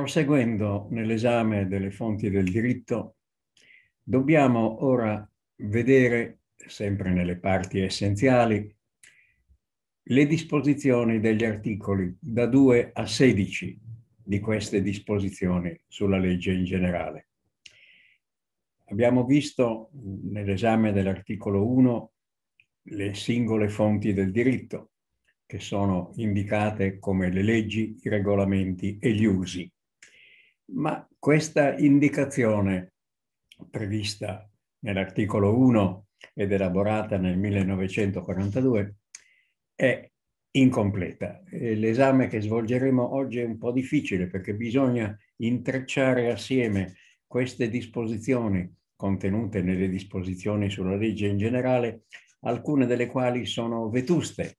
Proseguendo nell'esame delle fonti del diritto, dobbiamo ora vedere, sempre nelle parti essenziali, le disposizioni degli articoli da 2 a 16 di queste disposizioni sulla legge in generale. Abbiamo visto nell'esame dell'articolo 1 le singole fonti del diritto, che sono indicate come le leggi, i regolamenti e gli usi ma questa indicazione prevista nell'articolo 1 ed elaborata nel 1942 è incompleta. L'esame che svolgeremo oggi è un po' difficile perché bisogna intrecciare assieme queste disposizioni contenute nelle disposizioni sulla legge in generale, alcune delle quali sono vetuste,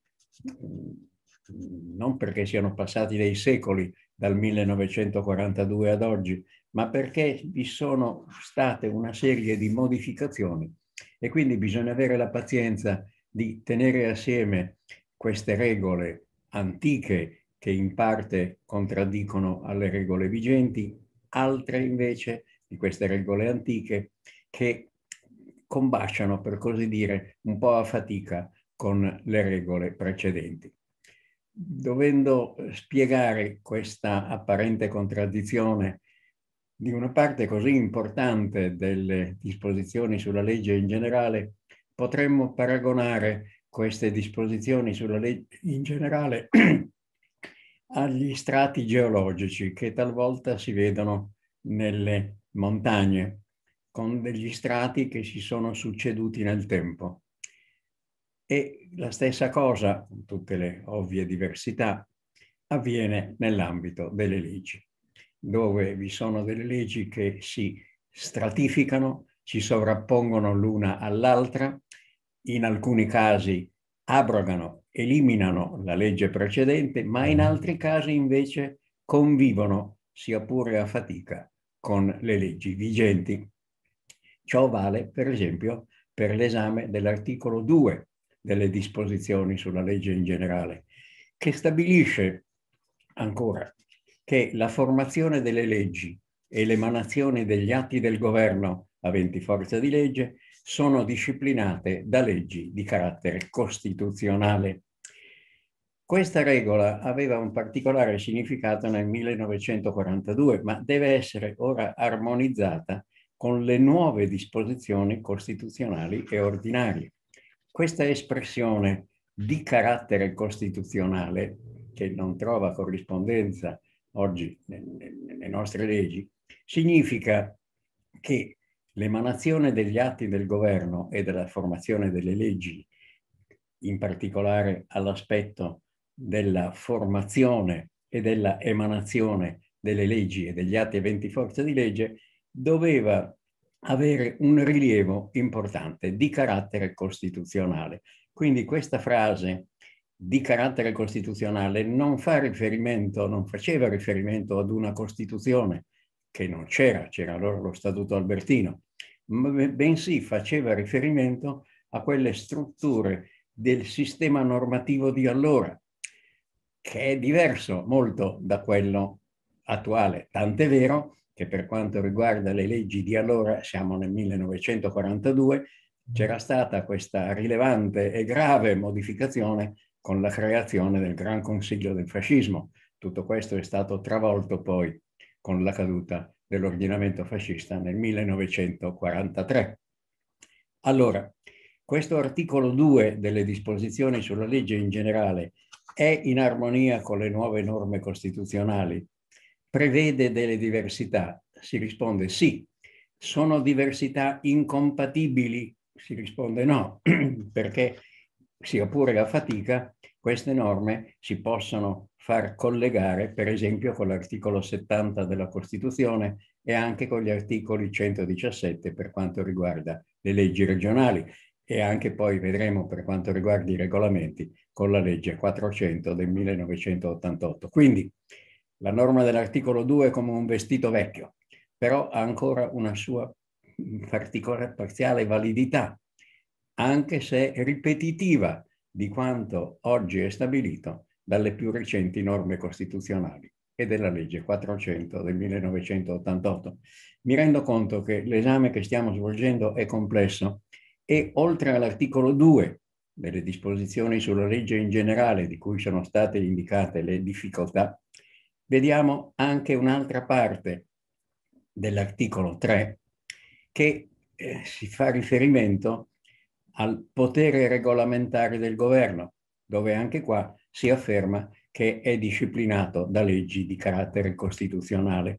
non perché siano passati dei secoli, dal 1942 ad oggi, ma perché vi sono state una serie di modificazioni e quindi bisogna avere la pazienza di tenere assieme queste regole antiche che in parte contraddicono alle regole vigenti, altre invece di queste regole antiche che combaciano, per così dire, un po' a fatica con le regole precedenti dovendo spiegare questa apparente contraddizione di una parte così importante delle disposizioni sulla legge in generale, potremmo paragonare queste disposizioni sulla legge in generale agli strati geologici che talvolta si vedono nelle montagne, con degli strati che si sono succeduti nel tempo. E la stessa cosa, con tutte le ovvie diversità, avviene nell'ambito delle leggi, dove vi sono delle leggi che si stratificano, si sovrappongono l'una all'altra, in alcuni casi abrogano, eliminano la legge precedente, ma in mm. altri casi invece convivono, sia pure a fatica, con le leggi vigenti. Ciò vale, per esempio, per l'esame dell'articolo 2 delle disposizioni sulla legge in generale, che stabilisce ancora che la formazione delle leggi e l'emanazione degli atti del governo aventi forza di legge sono disciplinate da leggi di carattere costituzionale. Questa regola aveva un particolare significato nel 1942, ma deve essere ora armonizzata con le nuove disposizioni costituzionali e ordinarie questa espressione di carattere costituzionale, che non trova corrispondenza oggi nelle nostre leggi, significa che l'emanazione degli atti del governo e della formazione delle leggi, in particolare all'aspetto della formazione e della emanazione delle leggi e degli atti eventi forza di legge, doveva avere un rilievo importante di carattere costituzionale. Quindi questa frase di carattere costituzionale non fa riferimento, non faceva riferimento ad una Costituzione che non c'era, c'era allora lo Statuto Albertino, bensì faceva riferimento a quelle strutture del sistema normativo di allora, che è diverso molto da quello attuale, tant'è vero che per quanto riguarda le leggi di allora, siamo nel 1942, mm. c'era stata questa rilevante e grave modificazione con la creazione del Gran Consiglio del Fascismo. Tutto questo è stato travolto poi con la caduta dell'ordinamento fascista nel 1943. Allora, questo articolo 2 delle disposizioni sulla legge in generale è in armonia con le nuove norme costituzionali prevede delle diversità? Si risponde sì. Sono diversità incompatibili? Si risponde no, perché sia pure la fatica, queste norme si possono far collegare, per esempio, con l'articolo 70 della Costituzione e anche con gli articoli 117 per quanto riguarda le leggi regionali e anche poi vedremo per quanto riguarda i regolamenti con la legge 400 del 1988. Quindi la norma dell'articolo 2 è come un vestito vecchio, però ha ancora una sua mm, parziale validità, anche se ripetitiva di quanto oggi è stabilito dalle più recenti norme costituzionali e della legge 400 del 1988. Mi rendo conto che l'esame che stiamo svolgendo è complesso e oltre all'articolo 2 delle disposizioni sulla legge in generale di cui sono state indicate le difficoltà, vediamo anche un'altra parte dell'articolo 3 che eh, si fa riferimento al potere regolamentare del governo, dove anche qua si afferma che è disciplinato da leggi di carattere costituzionale.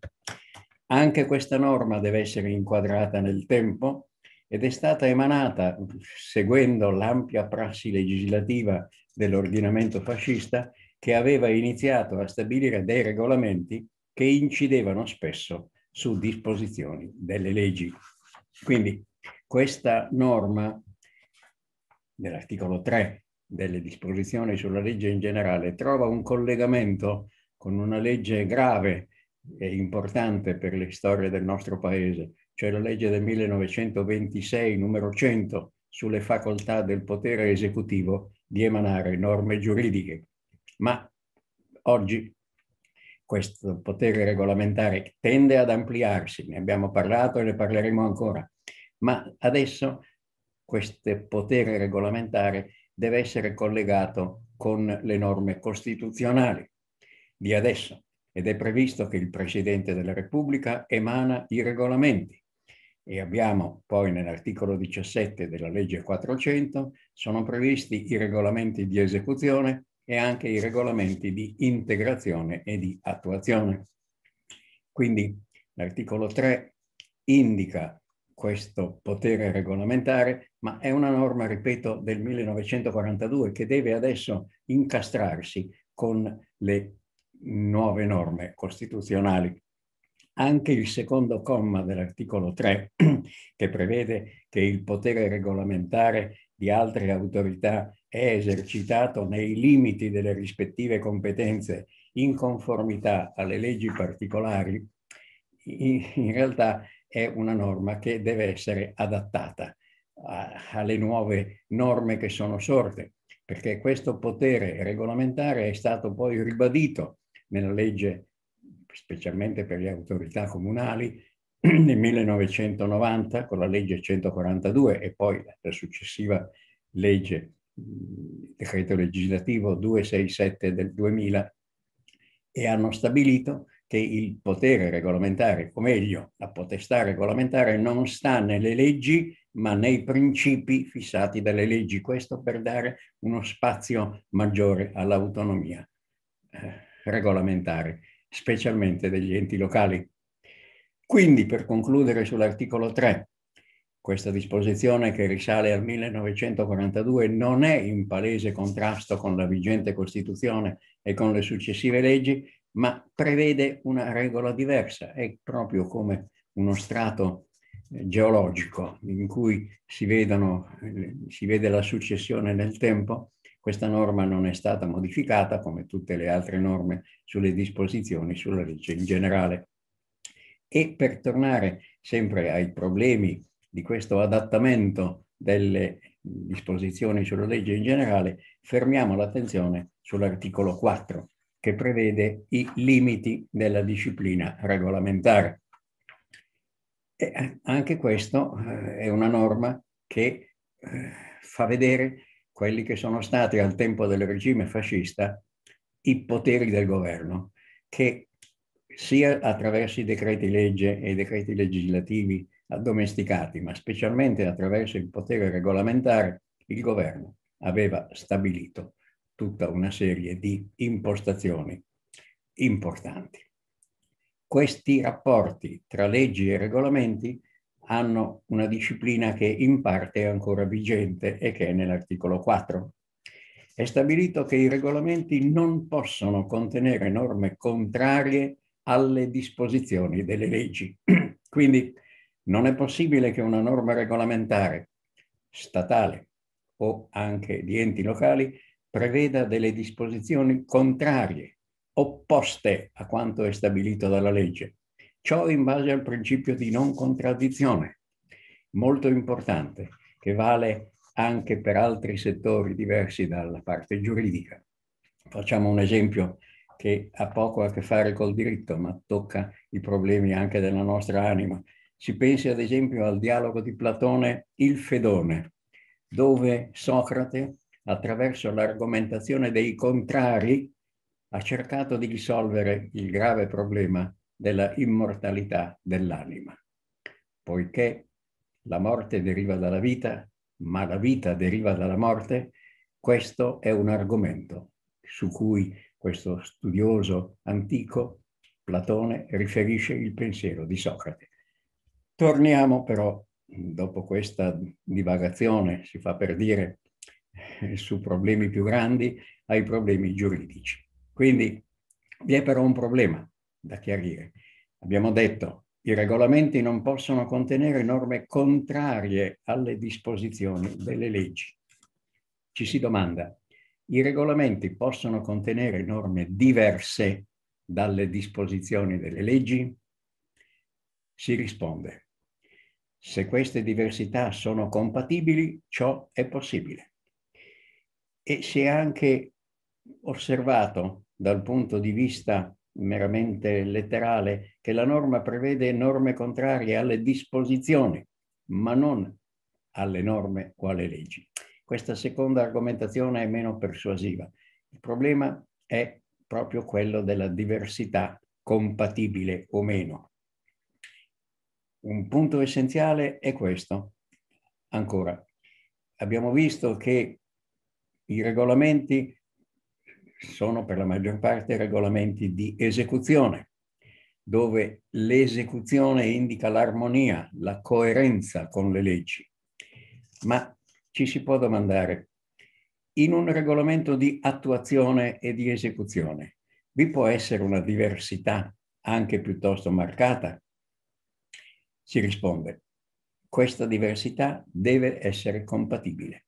Anche questa norma deve essere inquadrata nel tempo ed è stata emanata, seguendo l'ampia prassi legislativa dell'ordinamento fascista, che aveva iniziato a stabilire dei regolamenti che incidevano spesso su disposizioni delle leggi. Quindi questa norma dell'articolo 3 delle disposizioni sulla legge in generale trova un collegamento con una legge grave e importante per le storie del nostro paese, cioè la legge del 1926 numero 100 sulle facoltà del potere esecutivo di emanare norme giuridiche ma oggi questo potere regolamentare tende ad ampliarsi, ne abbiamo parlato e ne parleremo ancora, ma adesso questo potere regolamentare deve essere collegato con le norme costituzionali di adesso ed è previsto che il Presidente della Repubblica emana i regolamenti e abbiamo poi nell'articolo 17 della legge 400 sono previsti i regolamenti di esecuzione e anche i regolamenti di integrazione e di attuazione. Quindi l'articolo 3 indica questo potere regolamentare, ma è una norma, ripeto, del 1942 che deve adesso incastrarsi con le nuove norme costituzionali. Anche il secondo comma dell'articolo 3, che prevede che il potere regolamentare di altre autorità è esercitato nei limiti delle rispettive competenze in conformità alle leggi particolari, in realtà è una norma che deve essere adattata a, alle nuove norme che sono sorte, perché questo potere regolamentare è stato poi ribadito nella legge, specialmente per le autorità comunali, nel 1990 con la legge 142 e poi la successiva legge, il decreto legislativo 267 del 2000, e hanno stabilito che il potere regolamentare, o meglio la potestà regolamentare, non sta nelle leggi ma nei principi fissati dalle leggi, questo per dare uno spazio maggiore all'autonomia eh, regolamentare, specialmente degli enti locali. Quindi, per concludere sull'articolo 3, questa disposizione che risale al 1942 non è in palese contrasto con la vigente Costituzione e con le successive leggi, ma prevede una regola diversa. È proprio come uno strato eh, geologico in cui si, vedono, eh, si vede la successione nel tempo, questa norma non è stata modificata come tutte le altre norme sulle disposizioni sulla legge in generale. E per tornare sempre ai problemi di questo adattamento delle disposizioni sulla legge in generale, fermiamo l'attenzione sull'articolo 4 che prevede i limiti della disciplina regolamentare. E eh, anche questo eh, è una norma che eh, fa vedere quelli che sono stati al tempo del regime fascista i poteri del governo, che sia attraverso i decreti legge e i decreti legislativi addomesticati, ma specialmente attraverso il potere regolamentare, il governo aveva stabilito tutta una serie di impostazioni importanti. Questi rapporti tra leggi e regolamenti hanno una disciplina che in parte è ancora vigente e che è nell'articolo 4. È stabilito che i regolamenti non possono contenere norme contrarie alle disposizioni delle leggi. Quindi non è possibile che una norma regolamentare statale o anche di enti locali preveda delle disposizioni contrarie, opposte a quanto è stabilito dalla legge. Ciò in base al principio di non contraddizione, molto importante, che vale anche per altri settori diversi dalla parte giuridica. Facciamo un esempio che ha poco a che fare col diritto, ma tocca i problemi anche della nostra anima. Si pensi ad esempio al dialogo di Platone Il Fedone, dove Socrate, attraverso l'argomentazione dei contrari, ha cercato di risolvere il grave problema della immortalità dell'anima. Poiché la morte deriva dalla vita, ma la vita deriva dalla morte, questo è un argomento su cui questo studioso antico, Platone, riferisce il pensiero di Socrate. Torniamo però, dopo questa divagazione, si fa per dire, eh, su problemi più grandi, ai problemi giuridici. Quindi vi è però un problema da chiarire. Abbiamo detto che i regolamenti non possono contenere norme contrarie alle disposizioni delle leggi. Ci si domanda i regolamenti possono contenere norme diverse dalle disposizioni delle leggi? Si risponde, se queste diversità sono compatibili, ciò è possibile. E si è anche osservato dal punto di vista meramente letterale che la norma prevede norme contrarie alle disposizioni, ma non alle norme quale leggi. Questa seconda argomentazione è meno persuasiva. Il problema è proprio quello della diversità compatibile o meno. Un punto essenziale è questo. Ancora, abbiamo visto che i regolamenti sono per la maggior parte regolamenti di esecuzione, dove l'esecuzione indica l'armonia, la coerenza con le leggi. Ma ci si può domandare, in un regolamento di attuazione e di esecuzione vi può essere una diversità anche piuttosto marcata? Si risponde, questa diversità deve essere compatibile.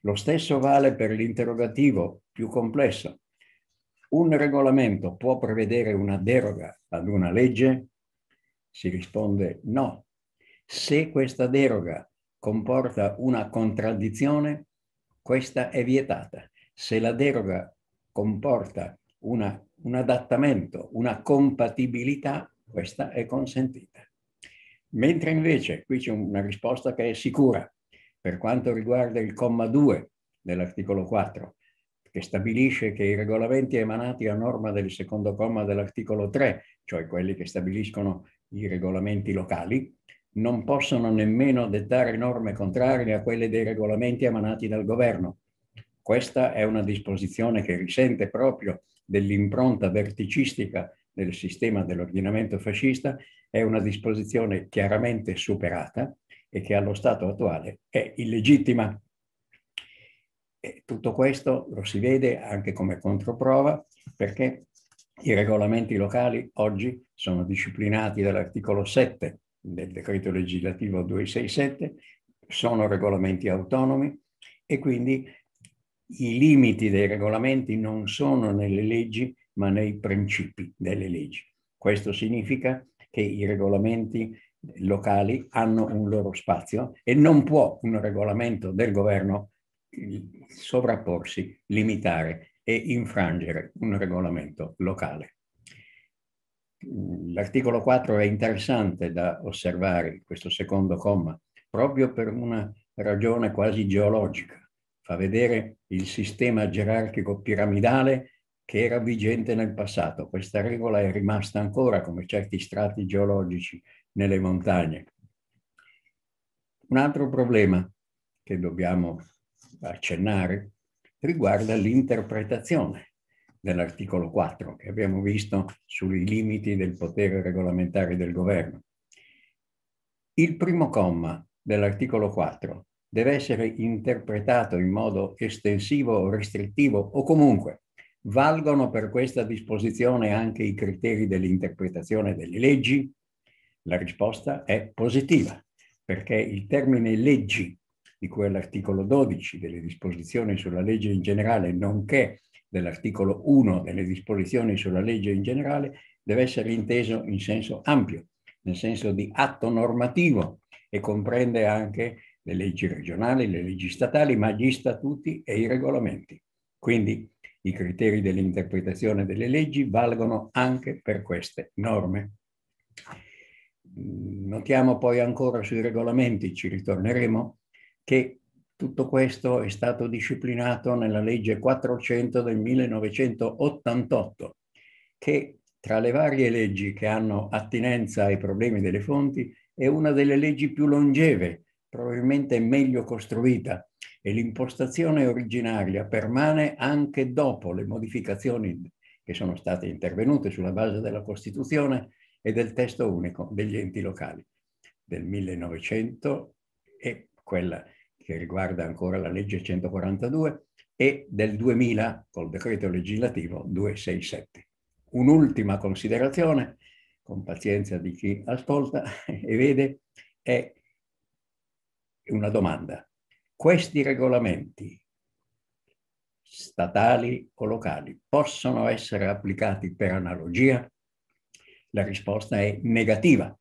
Lo stesso vale per l'interrogativo più complesso. Un regolamento può prevedere una deroga ad una legge? Si risponde no. Se questa deroga comporta una contraddizione, questa è vietata. Se la deroga comporta una, un adattamento, una compatibilità, questa è consentita. Mentre invece, qui c'è una risposta che è sicura, per quanto riguarda il comma 2 dell'articolo 4, che stabilisce che i regolamenti emanati a norma del secondo comma dell'articolo 3, cioè quelli che stabiliscono i regolamenti locali, non possono nemmeno dettare norme contrarie a quelle dei regolamenti emanati dal governo. Questa è una disposizione che risente proprio dell'impronta verticistica del sistema dell'ordinamento fascista, è una disposizione chiaramente superata e che allo stato attuale è illegittima. E tutto questo lo si vede anche come controprova perché i regolamenti locali oggi sono disciplinati dall'articolo 7 del decreto legislativo 267, sono regolamenti autonomi e quindi i limiti dei regolamenti non sono nelle leggi ma nei principi delle leggi. Questo significa che i regolamenti locali hanno un loro spazio e non può un regolamento del governo sovrapporsi, limitare e infrangere un regolamento locale. L'articolo 4 è interessante da osservare, questo secondo comma, proprio per una ragione quasi geologica. Fa vedere il sistema gerarchico piramidale che era vigente nel passato. Questa regola è rimasta ancora come certi strati geologici nelle montagne. Un altro problema che dobbiamo accennare riguarda l'interpretazione dell'articolo 4 che abbiamo visto sui limiti del potere regolamentare del governo. Il primo comma dell'articolo 4 deve essere interpretato in modo estensivo, o restrittivo o comunque valgono per questa disposizione anche i criteri dell'interpretazione delle leggi? La risposta è positiva, perché il termine leggi di cui l'articolo 12 delle disposizioni sulla legge in generale, nonché dell'articolo 1 delle disposizioni sulla legge in generale deve essere inteso in senso ampio, nel senso di atto normativo e comprende anche le leggi regionali, le leggi statali, ma gli statuti e i regolamenti. Quindi i criteri dell'interpretazione delle leggi valgono anche per queste norme. Notiamo poi ancora sui regolamenti, ci ritorneremo, che tutto questo è stato disciplinato nella legge 400 del 1988, che tra le varie leggi che hanno attinenza ai problemi delle fonti è una delle leggi più longeve, probabilmente meglio costruita, e l'impostazione originaria permane anche dopo le modificazioni che sono state intervenute sulla base della Costituzione e del testo unico degli enti locali del 1900 e quella che riguarda ancora la legge 142, e del 2000 col decreto legislativo 267. Un'ultima considerazione, con pazienza di chi ascolta e vede, è una domanda. Questi regolamenti statali o locali possono essere applicati per analogia? La risposta è negativa,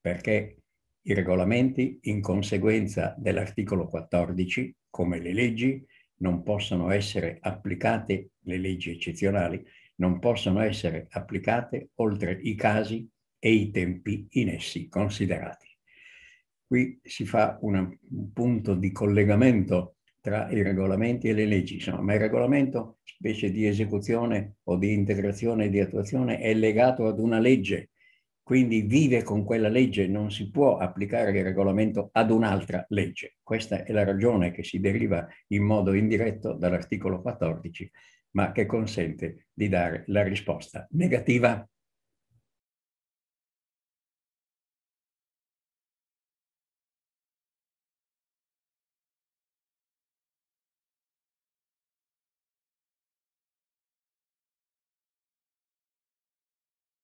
perché i regolamenti, in conseguenza dell'articolo 14, come le leggi, non possono essere applicate, le leggi eccezionali, non possono essere applicate oltre i casi e i tempi in essi considerati. Qui si fa un punto di collegamento tra i regolamenti e le leggi, insomma, ma il regolamento, specie di esecuzione o di integrazione e di attuazione, è legato ad una legge quindi vive con quella legge, non si può applicare il regolamento ad un'altra legge. Questa è la ragione che si deriva in modo indiretto dall'articolo 14, ma che consente di dare la risposta negativa